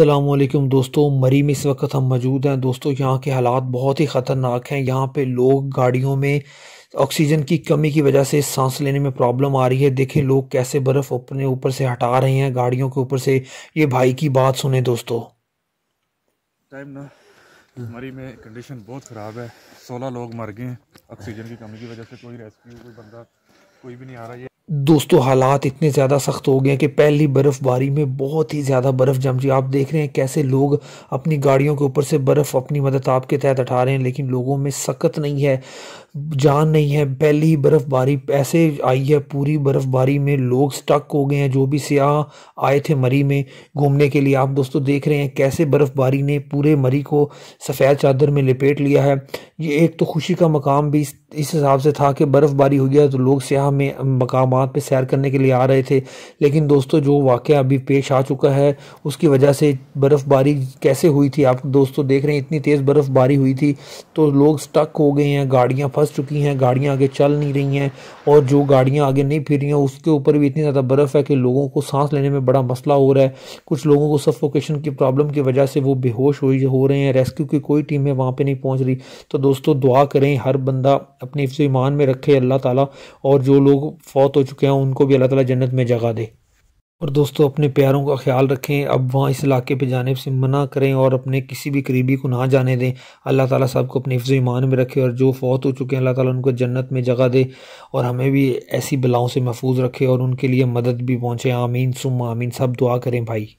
असलम दोस्तों मरी में इस वक्त हम मौजूद हैं दोस्तों यहाँ के हालात बहुत ही ख़तरनाक हैं यहाँ पे लोग गाड़ियों में ऑक्सीजन की कमी की वजह से सांस लेने में प्रॉब्लम आ रही है देखें लोग कैसे बर्फ़ अपने ऊपर से हटा रहे हैं गाड़ियों के ऊपर से ये भाई की बात सुने दोस्तों टाइम ना मरी में कंडीशन बहुत ख़राब है सोलह लोग मर गए ऑक्सीजन की कमी की वजह से कोई रेस्क्यू कोई बंदा कोई भी नहीं आ रहा है दोस्तों हालात इतने ज़्यादा सख्त हो गए हैं कि पहली बर्फ़बारी में बहुत ही ज़्यादा बर्फ़ जम जी आप देख रहे हैं कैसे लोग अपनी गाड़ियों के ऊपर से बर्फ़ अपनी मदद आपके तहत उठा रहे हैं लेकिन लोगों में सकत नहीं है जान नहीं है पहले ही बर्फ़बारी ऐसे आई है पूरी बर्फ़बारी में लोग स्टक हो गए हैं जो भी सयाह आए थे मरी में घूमने के लिए आप दोस्तों देख रहे हैं कैसे बर्फ़बारी ने पूरे मरी को सफ़ेद चादर में लपेट लिया है ये एक तो खुशी का मकाम भी इस हिसाब से था कि बर्फ़बारी हो गया तो लोग सयाह में मकाम पर सैर करने के लिए आ रहे थे लेकिन दोस्तों जो वाक़ अभी पेश आ चुका है उसकी वजह से बर्फ़बारी कैसे हुई थी आप दोस्तों देख रहे हैं इतनी तेज़ बर्फ़बारी हुई थी तो लोग स्टक हो गए हैं गाड़ियाँ फंस फंस चुकी हैं गाड़ियाँ आगे चल नहीं रही हैं और जो गाड़ियाँ आगे नहीं फिर रही हैं उसके ऊपर भी इतनी ज़्यादा बर्फ़ है कि लोगों को सांस लेने में बड़ा मसला हो रहा है कुछ लोगों को सफोकेशन की प्रॉब्लम की वजह से वो बेहोश हो हो रहे हैं रेस्क्यू की कोई टीम है वहाँ पर नहीं पहुँच रही तो दोस्तों दुआ करें हर बंदा अपने ईमान में रखे अल्लाह ताली और जो लोग फौत हो चुके हैं उनको भी अल्लाह तला जन्नत में जगह दे और दोस्तों अपने प्यारों का ख्याल रखें अब वहाँ इस इलाके पे जाने से मना करें और अपने किसी भी करीबी को ना जाने दें अल्लाह ताला साहब को अपने हफ्ज़ ईमान में रखे और जो फौत हो चुके हैं अल्लाह ताला उनको जन्नत में जगह दे और हमें भी ऐसी बलाओं से महफूज रखे और उनके लिए मदद भी पहुँचे आमीन सुम आमीन सब दुआ करें भाई